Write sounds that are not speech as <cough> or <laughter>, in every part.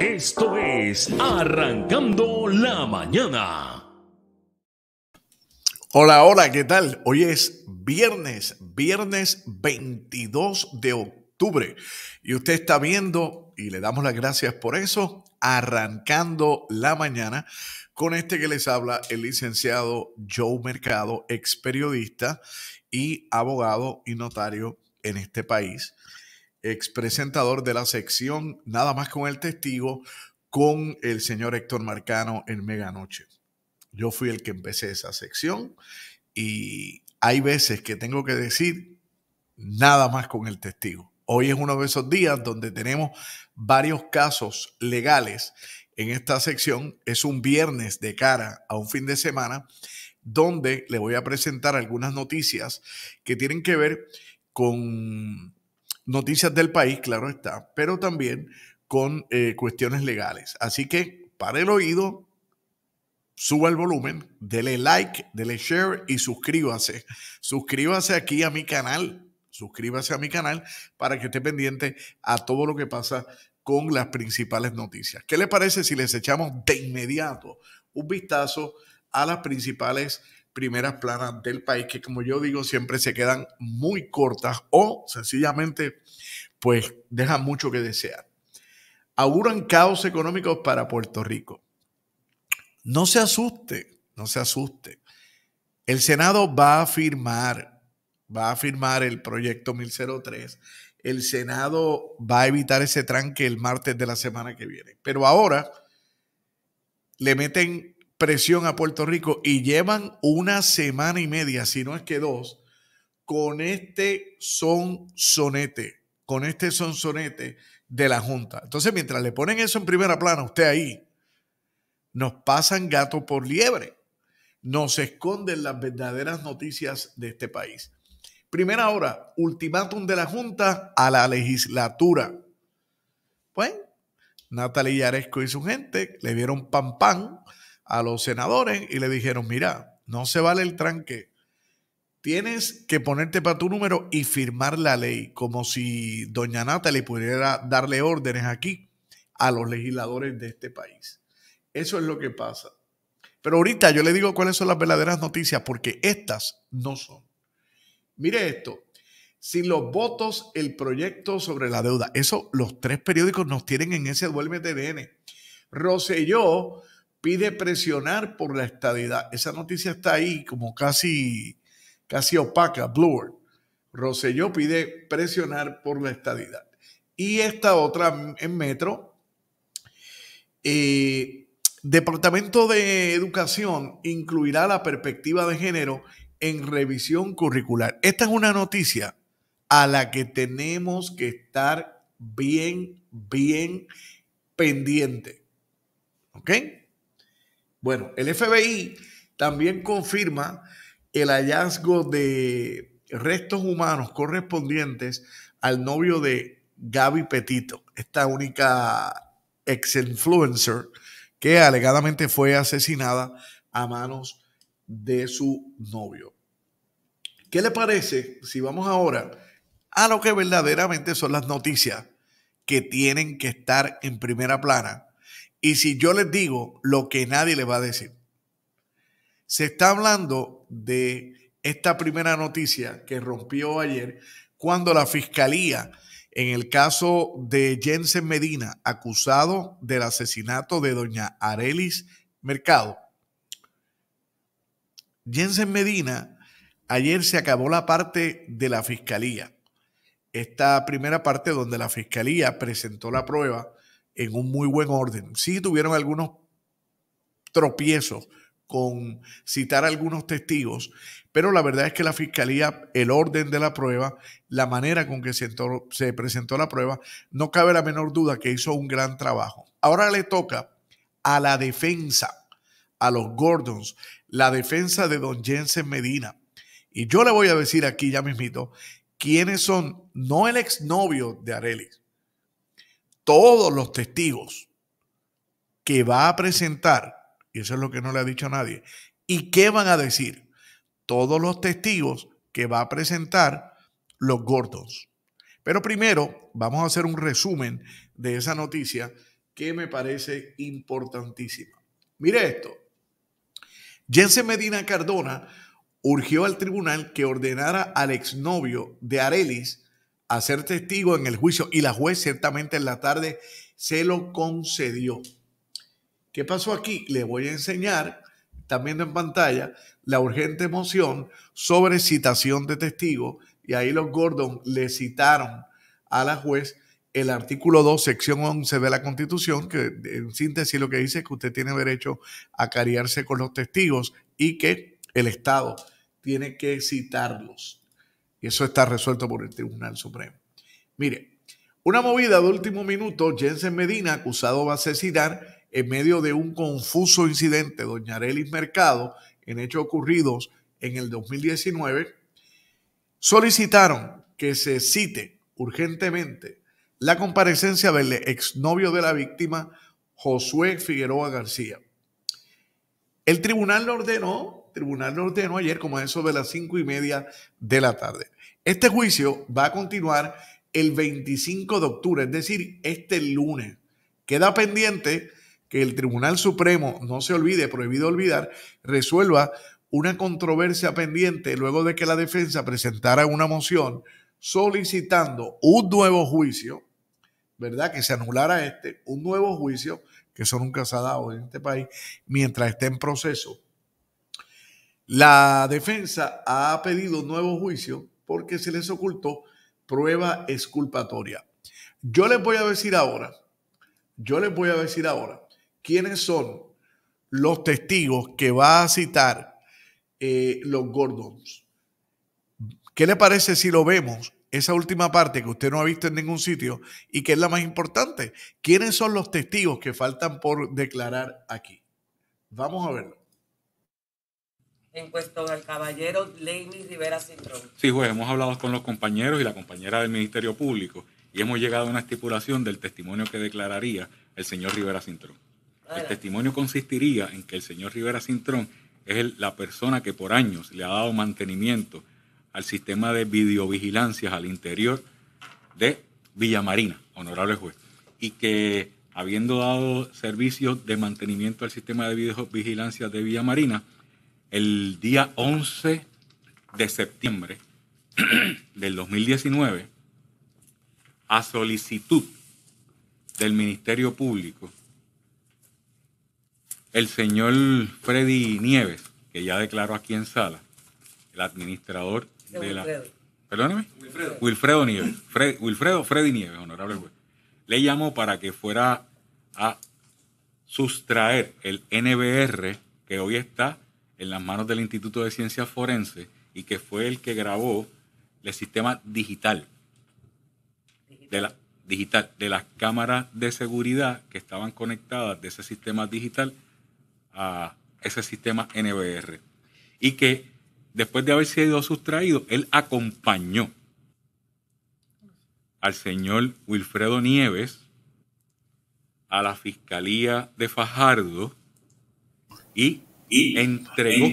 Esto es Arrancando la Mañana. Hola, hola, ¿qué tal? Hoy es viernes, viernes 22 de octubre. Y usted está viendo, y le damos las gracias por eso, Arrancando la Mañana, con este que les habla el licenciado Joe Mercado, ex periodista y abogado y notario en este país expresentador de la sección Nada más con el testigo con el señor Héctor Marcano en Meganoche. Yo fui el que empecé esa sección y hay veces que tengo que decir nada más con el testigo. Hoy es uno de esos días donde tenemos varios casos legales en esta sección. Es un viernes de cara a un fin de semana donde le voy a presentar algunas noticias que tienen que ver con noticias del país, claro está, pero también con eh, cuestiones legales. Así que para el oído, suba el volumen, dele like, dele share y suscríbase. Suscríbase aquí a mi canal, suscríbase a mi canal para que esté pendiente a todo lo que pasa con las principales noticias. ¿Qué le parece si les echamos de inmediato un vistazo a las principales noticias? primeras planas del país que, como yo digo, siempre se quedan muy cortas o sencillamente, pues, dejan mucho que desear. Auguran caos económicos para Puerto Rico. No se asuste, no se asuste. El Senado va a firmar, va a firmar el proyecto 1003. El Senado va a evitar ese tranque el martes de la semana que viene. Pero ahora le meten presión a Puerto Rico y llevan una semana y media, si no es que dos, con este son sonete, con este son sonete de la Junta. Entonces, mientras le ponen eso en primera plana, usted ahí, nos pasan gato por liebre, nos esconden las verdaderas noticias de este país. Primera hora, ultimátum de la Junta a la legislatura. Pues, Natalie Yaresco y su gente le dieron pan pan a los senadores y le dijeron, mira, no se vale el tranque. Tienes que ponerte para tu número y firmar la ley, como si doña Natalie pudiera darle órdenes aquí a los legisladores de este país. Eso es lo que pasa. Pero ahorita yo le digo cuáles son las verdaderas noticias, porque estas no son. Mire esto, sin los votos, el proyecto sobre la deuda. Eso los tres periódicos nos tienen en ese de y Roselló pide presionar por la estadidad. Esa noticia está ahí como casi, casi opaca, blur. Roselló pide presionar por la estadidad. Y esta otra en Metro, eh, Departamento de Educación incluirá la perspectiva de género en revisión curricular. Esta es una noticia a la que tenemos que estar bien, bien pendiente. ¿Ok? Bueno, el FBI también confirma el hallazgo de restos humanos correspondientes al novio de Gaby Petito, esta única ex influencer que alegadamente fue asesinada a manos de su novio. ¿Qué le parece si vamos ahora a lo que verdaderamente son las noticias que tienen que estar en primera plana y si yo les digo lo que nadie les va a decir. Se está hablando de esta primera noticia que rompió ayer cuando la fiscalía, en el caso de Jensen Medina, acusado del asesinato de doña Arelis Mercado, Jensen Medina, ayer se acabó la parte de la fiscalía. Esta primera parte donde la fiscalía presentó la prueba en un muy buen orden. Sí tuvieron algunos tropiezos con citar algunos testigos, pero la verdad es que la fiscalía, el orden de la prueba, la manera con que se, presentó la prueba, no cabe la menor duda que hizo un gran trabajo. Ahora le toca a la defensa, a los Gordons, la defensa de don Jensen Medina. Y yo le voy a decir aquí ya mismito quiénes son, no el exnovio de Arelis, todos los testigos que va a presentar, y eso es lo que no le ha dicho a nadie, y qué van a decir todos los testigos que va a presentar los Gordons. Pero primero vamos a hacer un resumen de esa noticia que me parece importantísima. Mire esto. Jensen Medina Cardona urgió al tribunal que ordenara al exnovio de Arelis Hacer testigo en el juicio y la juez ciertamente en la tarde se lo concedió. ¿Qué pasó aquí? Le voy a enseñar, están viendo en pantalla, la urgente moción sobre citación de testigo y ahí los Gordon le citaron a la juez el artículo 2, sección 11 de la Constitución, que en síntesis lo que dice es que usted tiene derecho a cariarse con los testigos y que el Estado tiene que citarlos eso está resuelto por el Tribunal Supremo. Mire, una movida de último minuto, Jensen Medina, acusado de asesinar en medio de un confuso incidente, doña Arelis Mercado, en hechos ocurridos en el 2019, solicitaron que se cite urgentemente la comparecencia del exnovio de la víctima, Josué Figueroa García. El tribunal lo ordenó, tribunal lo ordenó ayer como eso de las cinco y media de la tarde. Este juicio va a continuar el 25 de octubre, es decir, este lunes. Queda pendiente que el Tribunal Supremo, no se olvide, prohibido olvidar, resuelva una controversia pendiente luego de que la defensa presentara una moción solicitando un nuevo juicio, ¿verdad? Que se anulara este, un nuevo juicio, que eso nunca se ha dado en este país, mientras esté en proceso. La defensa ha pedido un nuevo juicio porque se les ocultó prueba esculpatoria. Yo les voy a decir ahora, yo les voy a decir ahora quiénes son los testigos que va a citar eh, los Gordons. ¿Qué le parece si lo vemos? Esa última parte que usted no ha visto en ningún sitio y que es la más importante. ¿Quiénes son los testigos que faltan por declarar aquí? Vamos a verlo en cuestión al caballero Leimi Rivera Cintrón. Sí, juez, hemos hablado con los compañeros y la compañera del Ministerio Público y hemos llegado a una estipulación del testimonio que declararía el señor Rivera Cintrón. El testimonio consistiría en que el señor Rivera Cintrón es la persona que por años le ha dado mantenimiento al sistema de videovigilancias al interior de Villamarina, honorable juez, y que habiendo dado servicios de mantenimiento al sistema de videovigilancia de Villamarina... Marina, el día 11 de septiembre <clears throat> del 2019, a solicitud del Ministerio Público, el señor Freddy Nieves, que ya declaró aquí en sala, el administrador de, la... Perdóneme. Wilfredo. Wilfredo Nieves. Wilfredo Freddy Nieves, honorable juez. Le llamó para que fuera a sustraer el NBR que hoy está en las manos del Instituto de Ciencias Forenses y que fue el que grabó el sistema digital, De, la, digital de las cámaras de seguridad que estaban conectadas de ese sistema digital a ese sistema NBR. Y que después de haber sido sustraído, él acompañó al señor Wilfredo Nieves a la Fiscalía de Fajardo y y entregó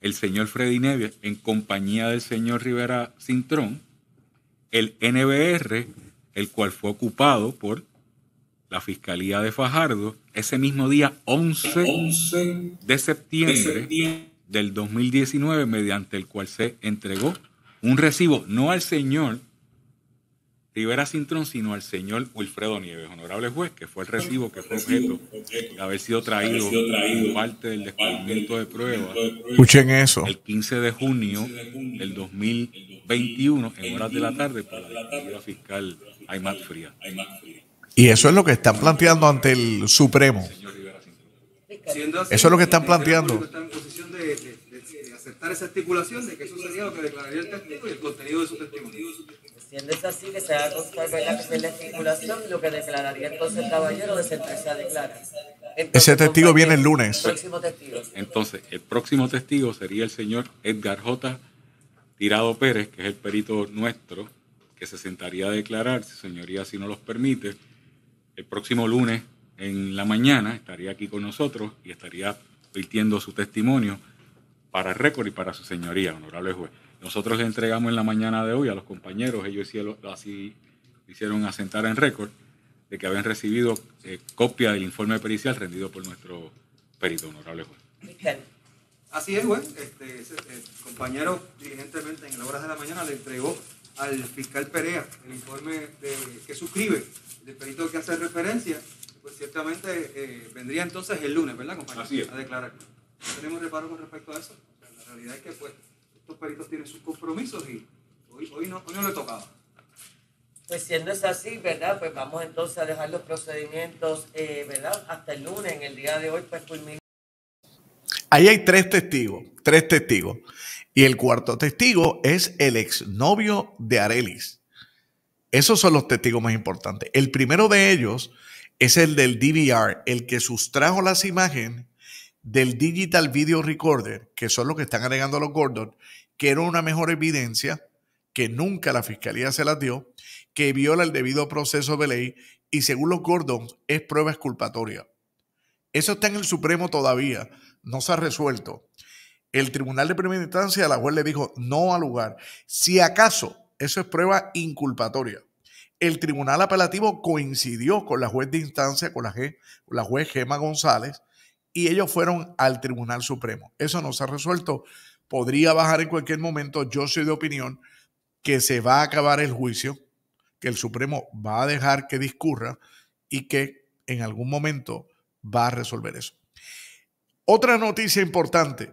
el señor Freddy Neves en compañía del señor Rivera Cintrón el NBR, el cual fue ocupado por la Fiscalía de Fajardo ese mismo día 11, de, septiembre de septiembre del 2019, mediante el cual se entregó un recibo, no al señor Rivera Cintrón, sino al señor Wilfredo Nieves, honorable juez, que fue el recibo que fue objeto de haber sido traído por parte del descubrimiento de pruebas. Escuchen eso. El 15 de junio del 2021, en horas de la tarde, por la fiscal Aymat Fría. Y eso es lo que están planteando ante el Supremo. Eso es lo que están planteando. en posición de, aceptar esa articulación de que eso sería lo que declararía el testigo y el contenido de su testimonio. Siendo es así que se haga la la lo que declararía entonces el caballero de sentarse a Ese testigo viene el lunes. Próximo testigo. Entonces, el próximo testigo sería el señor Edgar J. Tirado Pérez, que es el perito nuestro, que se sentaría a declarar, si señoría si no los permite, el próximo lunes en la mañana estaría aquí con nosotros y estaría pidiendo su testimonio para récord y para su señoría, honorable juez. Nosotros le entregamos en la mañana de hoy a los compañeros, ellos así hicieron asentar en récord, de que habían recibido eh, copia del informe pericial rendido por nuestro perito honorable juez. Así es, juez. el este, eh, compañero diligentemente en las horas de la mañana le entregó al fiscal Perea el informe que suscribe el perito que hace referencia. Pues ciertamente eh, vendría entonces el lunes, ¿verdad, compañero? Así es. A declarar. tenemos reparo con respecto a eso? la realidad es que, pues, estos peritos tienen sus compromisos y hoy, no, hoy no Pues siendo es así, ¿verdad? Pues vamos entonces a dejar los procedimientos, eh, ¿verdad? Hasta el lunes, en el día de hoy, pues culminamos. Ahí hay tres testigos, tres testigos. Y el cuarto testigo es el exnovio de Arelis. Esos son los testigos más importantes. El primero de ellos es el del DVR, el que sustrajo las imágenes del Digital Video Recorder, que son los que están agregando los Gordon, que era una mejor evidencia, que nunca la fiscalía se las dio, que viola el debido proceso de ley y según los Gordon es prueba exculpatoria. Eso está en el Supremo todavía, no se ha resuelto. El Tribunal de Primera Instancia la juez le dijo no al lugar. Si acaso, eso es prueba inculpatoria. El Tribunal Apelativo coincidió con la juez de instancia, con la, la juez Gema González, y ellos fueron al Tribunal Supremo. Eso no se ha resuelto. Podría bajar en cualquier momento. Yo soy de opinión que se va a acabar el juicio, que el Supremo va a dejar que discurra y que en algún momento va a resolver eso. Otra noticia importante.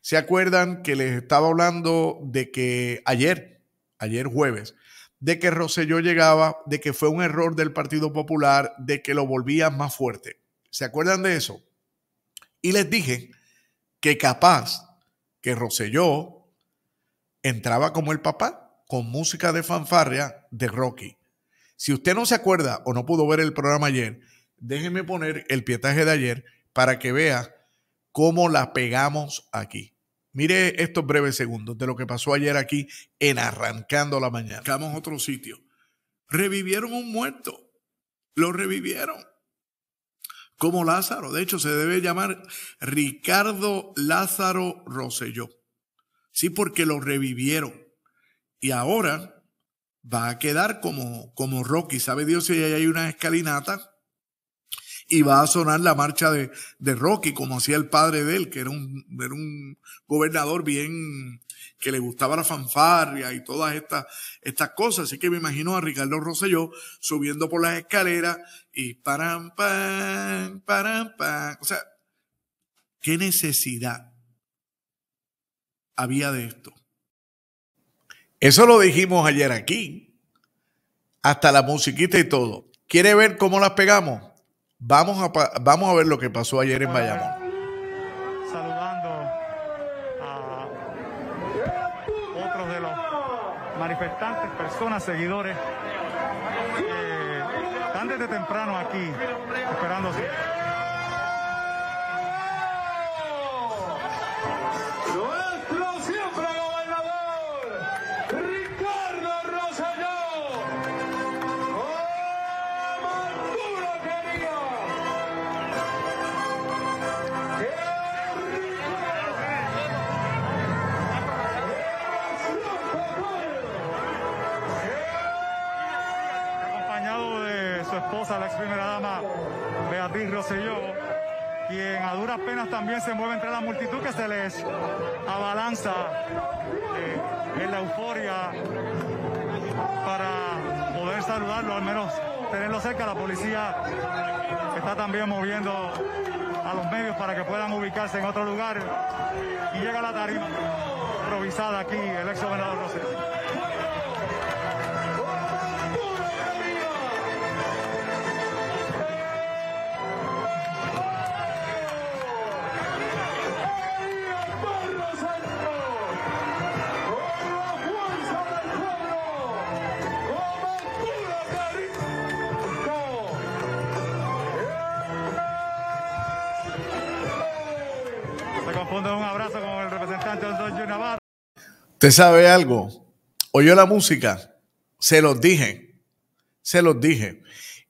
¿Se acuerdan que les estaba hablando de que ayer, ayer jueves, de que Rosselló llegaba, de que fue un error del Partido Popular, de que lo volvía más fuerte? ¿Se acuerdan de eso? Y les dije que capaz que Roselló entraba como el papá con música de fanfarria de Rocky. Si usted no se acuerda o no pudo ver el programa ayer, déjenme poner el pietaje de ayer para que vea cómo la pegamos aquí. Mire estos breves segundos de lo que pasó ayer aquí en Arrancando la Mañana. a otro sitio. Revivieron un muerto. Lo revivieron como Lázaro. De hecho, se debe llamar Ricardo Lázaro Rosselló. Sí, porque lo revivieron. Y ahora va a quedar como, como Rocky. ¿Sabe Dios si hay una escalinata? y va a sonar la marcha de, de Rocky, como hacía el padre de él, que era un, era un gobernador bien que le gustaba la fanfarria y todas estas, estas cosas. Así que me imagino a Ricardo Rosselló subiendo por las escaleras y param, pam, param, pam. O sea, ¿qué necesidad había de esto? Eso lo dijimos ayer aquí. Hasta la musiquita y todo. ¿Quiere ver cómo las pegamos? Vamos a, vamos a ver lo que pasó ayer en Bayamón. Saludando a otros de los manifestantes, personas, seguidores que están desde temprano aquí esperándose. Beatriz Rosselló, quien a duras penas también se mueve entre la multitud que se les abalanza eh, en la euforia para poder saludarlo, al menos tenerlo cerca. La policía está también moviendo a los medios para que puedan ubicarse en otro lugar y llega la tarifa improvisada aquí, el ex gobernador Rosselló. un abrazo con el representante ¿Usted sabe algo? ¿Oyó la música? Se los dije. Se los dije.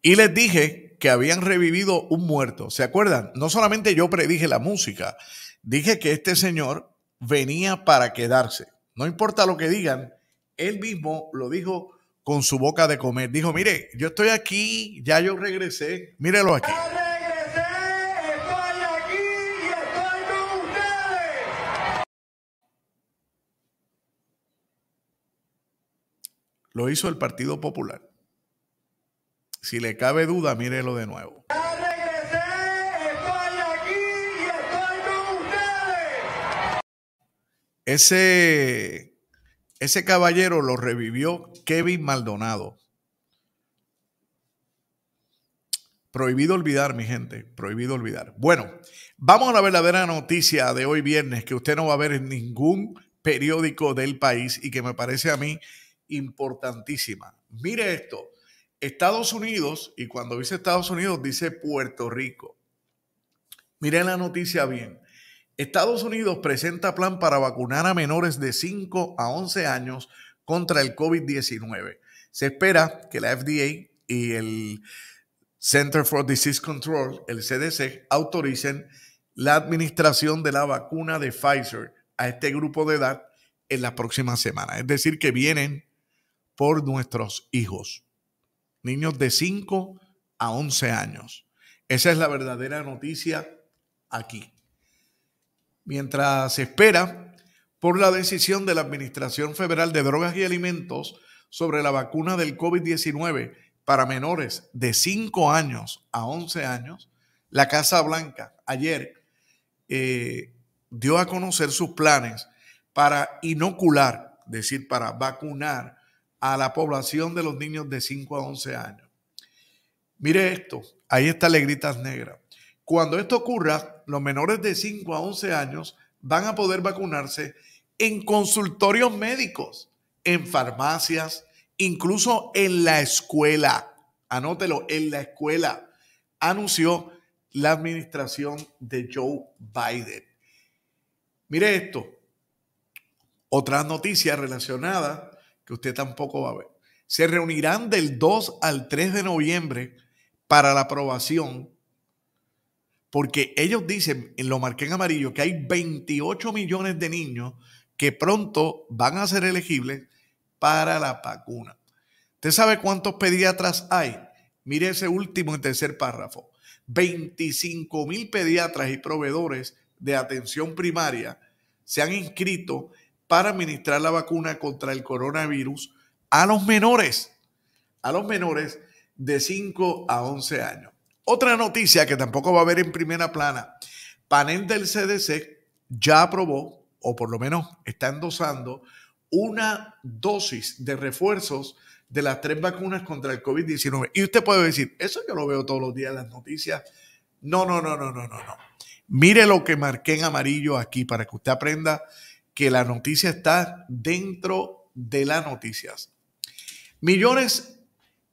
Y les dije que habían revivido un muerto. ¿Se acuerdan? No solamente yo predije la música, dije que este señor venía para quedarse. No importa lo que digan, él mismo lo dijo con su boca de comer. Dijo, mire, yo estoy aquí, ya yo regresé, mírelo aquí. Lo hizo el Partido Popular. Si le cabe duda, mírelo de nuevo. Ese, ese caballero lo revivió Kevin Maldonado. Prohibido olvidar, mi gente, prohibido olvidar. Bueno, vamos a la verdadera noticia de hoy viernes que usted no va a ver en ningún periódico del país y que me parece a mí importantísima. Mire esto, Estados Unidos, y cuando dice Estados Unidos, dice Puerto Rico. Miren la noticia bien. Estados Unidos presenta plan para vacunar a menores de 5 a 11 años contra el COVID-19. Se espera que la FDA y el Center for Disease Control, el CDC, autoricen la administración de la vacuna de Pfizer a este grupo de edad en la próxima semana, Es decir, que vienen por nuestros hijos, niños de 5 a 11 años. Esa es la verdadera noticia aquí. Mientras se espera por la decisión de la Administración Federal de Drogas y Alimentos sobre la vacuna del COVID-19 para menores de 5 años a 11 años, la Casa Blanca ayer eh, dio a conocer sus planes para inocular, es decir, para vacunar a la población de los niños de 5 a 11 años. Mire esto, ahí está Legritas Negras. Cuando esto ocurra, los menores de 5 a 11 años van a poder vacunarse en consultorios médicos, en farmacias, incluso en la escuela. Anótelo, en la escuela, anunció la administración de Joe Biden. Mire esto, otras noticias relacionadas que usted tampoco va a ver, se reunirán del 2 al 3 de noviembre para la aprobación, porque ellos dicen, lo marqué en amarillo, que hay 28 millones de niños que pronto van a ser elegibles para la vacuna. ¿Usted sabe cuántos pediatras hay? Mire ese último en tercer párrafo. 25 mil pediatras y proveedores de atención primaria se han inscrito para administrar la vacuna contra el coronavirus a los menores, a los menores de 5 a 11 años. Otra noticia que tampoco va a haber en primera plana, panel del CDC ya aprobó, o por lo menos está endosando, una dosis de refuerzos de las tres vacunas contra el COVID-19. Y usted puede decir, eso yo lo veo todos los días en las noticias. No, no, no, no, no, no, no. Mire lo que marqué en amarillo aquí para que usted aprenda que la noticia está dentro de las noticias. Millones,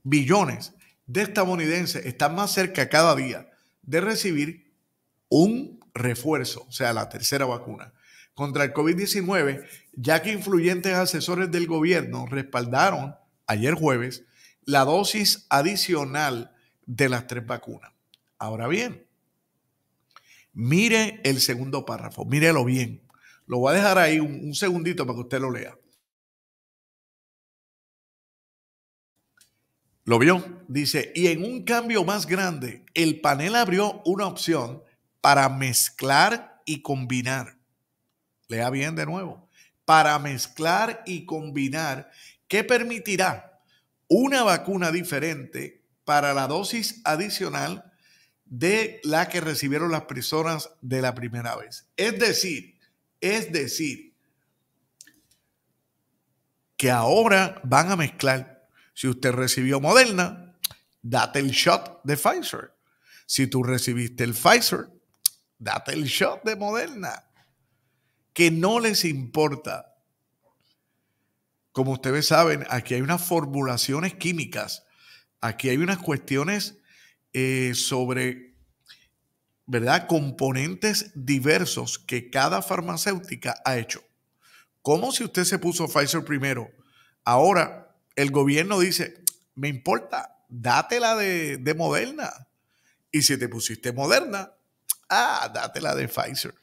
billones de estadounidenses están más cerca cada día de recibir un refuerzo, o sea, la tercera vacuna contra el COVID-19, ya que influyentes asesores del gobierno respaldaron ayer jueves la dosis adicional de las tres vacunas. Ahora bien, mire el segundo párrafo, mírelo bien. Lo voy a dejar ahí un, segundito para que usted lo lea. ¿Lo vio? Dice, y en un cambio más grande, el panel abrió una opción para mezclar y combinar. Lea bien de nuevo. Para mezclar y combinar, que permitirá una vacuna diferente para la dosis adicional de la que recibieron las personas de la primera vez. Es decir, es decir, que ahora van a mezclar, si usted recibió Moderna, date el shot de Pfizer. Si tú recibiste el Pfizer, date el shot de Moderna. Que no les importa. Como ustedes saben, aquí hay unas formulaciones químicas, aquí hay unas cuestiones eh, sobre ¿verdad? Componentes diversos que cada farmacéutica ha hecho. Como si usted se puso Pfizer primero? Ahora el gobierno dice, me importa, dátela de, de Moderna. Y si te pusiste Moderna, ah, dátela de Pfizer.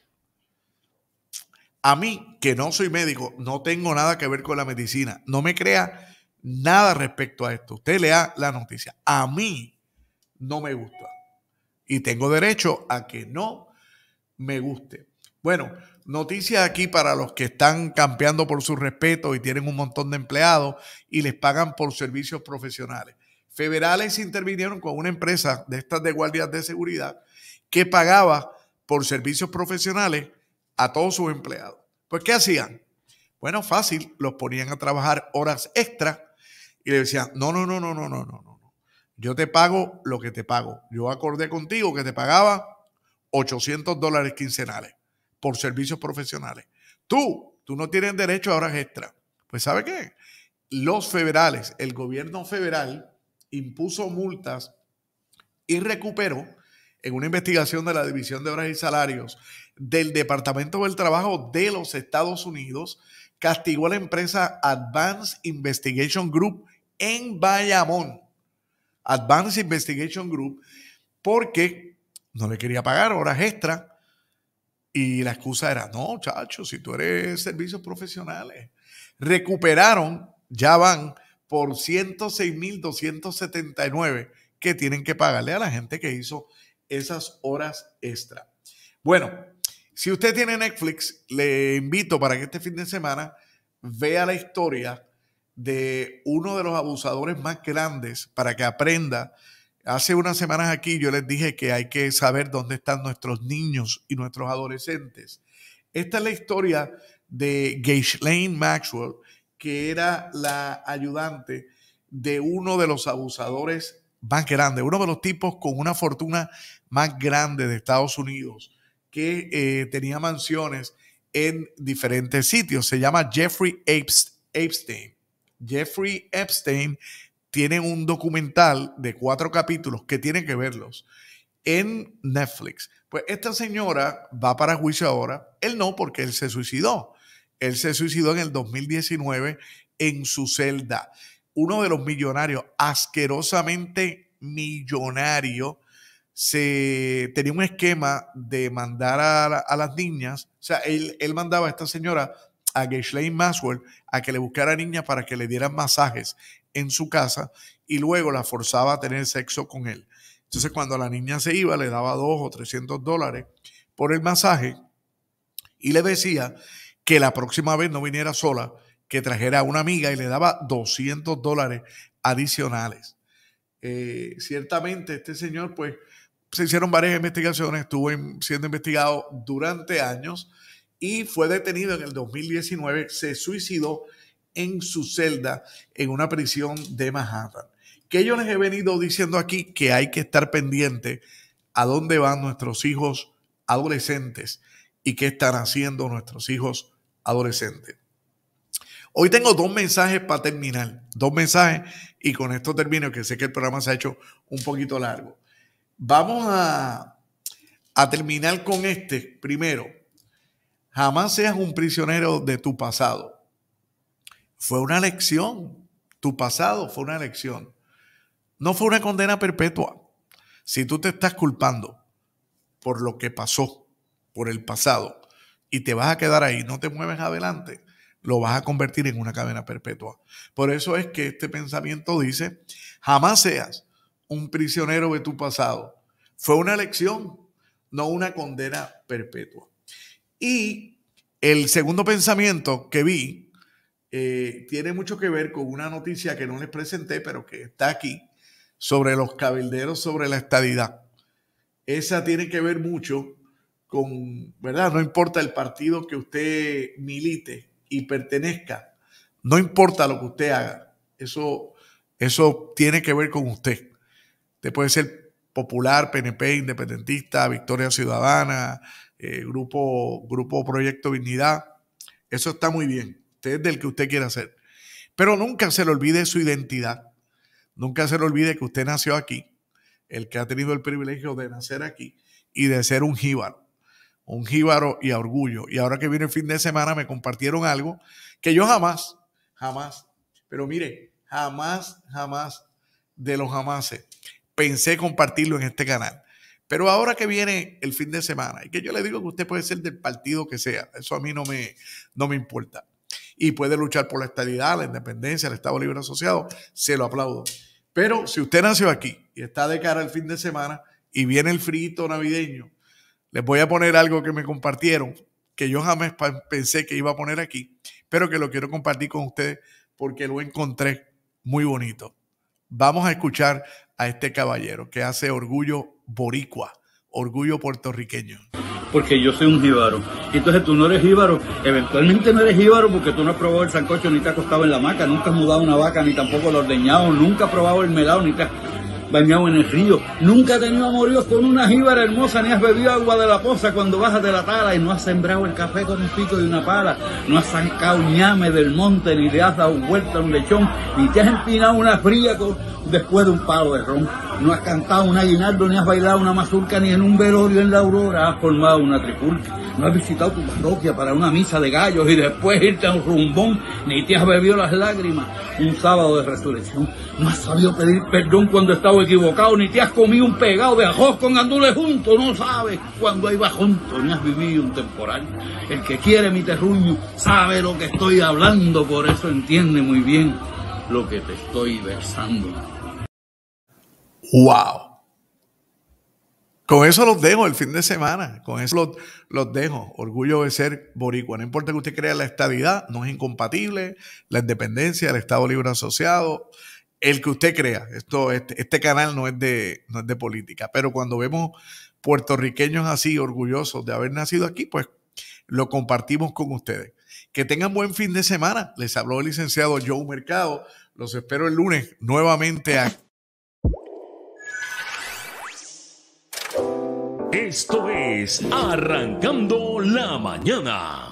A mí, que no soy médico, no tengo nada que ver con la medicina. No me crea nada respecto a esto. Usted lea la noticia. A mí no me gusta y tengo derecho a que no me guste. Bueno, noticias aquí para los que están campeando por su respeto y tienen un montón de empleados y les pagan por servicios profesionales. Federales intervinieron con una empresa de estas de guardias de seguridad que pagaba por servicios profesionales a todos sus empleados. Pues, ¿qué hacían? Bueno, fácil, los ponían a trabajar horas extra y le decían, no, no, no, no, no, no, no. Yo te pago lo que te pago. Yo acordé contigo que te pagaba 800 dólares quincenales por servicios profesionales. Tú, tú no tienes derecho a horas extra. Pues ¿sabe qué? Los federales, el gobierno federal impuso multas y recuperó en una investigación de la División de Horas y Salarios del Departamento del Trabajo de los Estados Unidos, castigó a la empresa Advanced Investigation Group en Bayamón Advanced Investigation Group, porque no le quería pagar horas extra. Y la excusa era, no, chacho, si tú eres servicios profesionales. Recuperaron, ya van por 106.279 que tienen que pagarle a la gente que hizo esas horas extra. Bueno, si usted tiene Netflix, le invito para que este fin de semana vea la historia de uno de los abusadores más grandes para que aprenda. Hace unas semanas aquí yo les dije que hay que saber dónde están nuestros niños y nuestros adolescentes. Esta es la historia de Lane Maxwell, que era la ayudante de uno de los abusadores más grandes, uno de los tipos con una fortuna más grande de Estados Unidos, que eh, tenía mansiones en diferentes sitios. Se llama Jeffrey Epstein. Jeffrey Epstein tiene un documental de cuatro capítulos que tienen que verlos en Netflix. Pues esta señora va para juicio ahora. Él no, porque él se suicidó. Él se suicidó en el 2019 en su celda. Uno de los millonarios, asquerosamente millonario, se tenía un esquema de mandar a, las niñas, o sea, él mandaba a esta señora a Ghislaine Maswell a que le buscara niña para que le dieran masajes en su casa y luego la forzaba a tener sexo con él. Entonces cuando la niña se iba le daba dos o trescientos dólares por el masaje y le decía que la próxima vez no viniera sola, que trajera a una amiga y le daba 200 dólares adicionales. Eh, ciertamente este señor pues se hicieron varias investigaciones, estuvo siendo investigado durante años y fue detenido en el 2019, se suicidó en su celda en una prisión de Manhattan. Que yo les he venido diciendo aquí que hay que estar pendiente a dónde van nuestros hijos adolescentes y qué están haciendo nuestros hijos adolescentes. Hoy tengo dos mensajes para terminar, dos mensajes y con esto termino, que sé que el programa se ha hecho un poquito largo. Vamos a, a terminar con este primero. Jamás seas un prisionero de tu pasado. Fue una lección. Tu pasado fue una lección. No fue una condena perpetua. Si tú te estás culpando por lo que pasó, por el pasado, y te vas a quedar ahí, no te mueves adelante, lo vas a convertir en una cadena perpetua. Por eso es que este pensamiento dice, jamás seas un prisionero de tu pasado. Fue una lección, no una condena perpetua. Y el segundo pensamiento que vi eh, tiene mucho que ver con una noticia que no les presenté, pero que está aquí, sobre los cabilderos sobre la estadidad. Esa tiene que ver mucho con, ¿verdad? No importa el partido que usted milite y pertenezca, no importa lo que usted haga, eso, eso tiene que ver con usted. Usted puede ser popular, PNP, independentista, Victoria Ciudadana, eh, grupo, grupo Proyecto Dignidad. Eso está muy bien. Usted es del que usted quiere ser. Pero nunca se le olvide su identidad. Nunca se le olvide que usted nació aquí, el que ha tenido el privilegio de nacer aquí y de ser un jíbaro. Un jíbaro y orgullo. Y ahora que viene el fin de semana me compartieron algo que yo jamás, jamás, pero mire, jamás, jamás de los jamás. pensé compartirlo en este canal. Pero ahora que viene el fin de semana, y que yo le digo que usted puede ser del partido que sea, eso a mí no me, no me importa. Y puede luchar por la estabilidad, la independencia, el Estado Libre Asociado, se lo aplaudo. Pero si usted nació aquí y está de cara al fin de semana y viene el frito navideño, les voy a poner algo que me compartieron, que yo jamás pensé que iba a poner aquí, pero que lo quiero compartir con ustedes porque lo encontré muy bonito. Vamos a escuchar a este caballero que hace orgullo boricua, orgullo puertorriqueño. Porque yo soy un jíbaro. entonces tú no eres jíbaro. Eventualmente no eres jíbaro porque tú no has probado el sancocho ni te has acostado en la maca, nunca has mudado una vaca, ni tampoco lo ordeñado, nunca has probado el melado, ni te has bañado en el río. Nunca has tenido amoríos con una jíbara hermosa, ni has bebido agua de la poza cuando bajas de la tala y no has sembrado el café con un pico y una pala. No has zancado ñame del monte, ni le has dado vuelta a un lechón, ni te has empinado una fría después de un palo de ron. No has cantado un aguinaldo, ni has bailado una mazurca, ni en un velorio en la aurora has formado una tripulca. No has visitado tu parroquia para una misa de gallos y después irte a un rumbón, ni te has bebido las lágrimas un sábado de resurrección. No has sabido pedir perdón cuando estaba equivocado, ni te has comido un pegado de ajos con andules juntos. No sabes cuando hay juntos, ni has vivido un temporal. El que quiere mi terruño sabe lo que estoy hablando, por eso entiende muy bien lo que te estoy versando. ¡Wow! Con eso los dejo el fin de semana. Con eso los, dejo. Orgullo de ser boricua. No importa que usted crea la estadidad, no es incompatible. La independencia, el Estado Libre Asociado, el que usted crea. Esto, este, este, canal no es, de, no es de política. Pero cuando vemos puertorriqueños así, orgullosos de haber nacido aquí, pues lo compartimos con ustedes. Que tengan buen fin de semana. Les habló el licenciado Joe Mercado. Los espero el lunes nuevamente aquí. Esto es Arrancando la Mañana.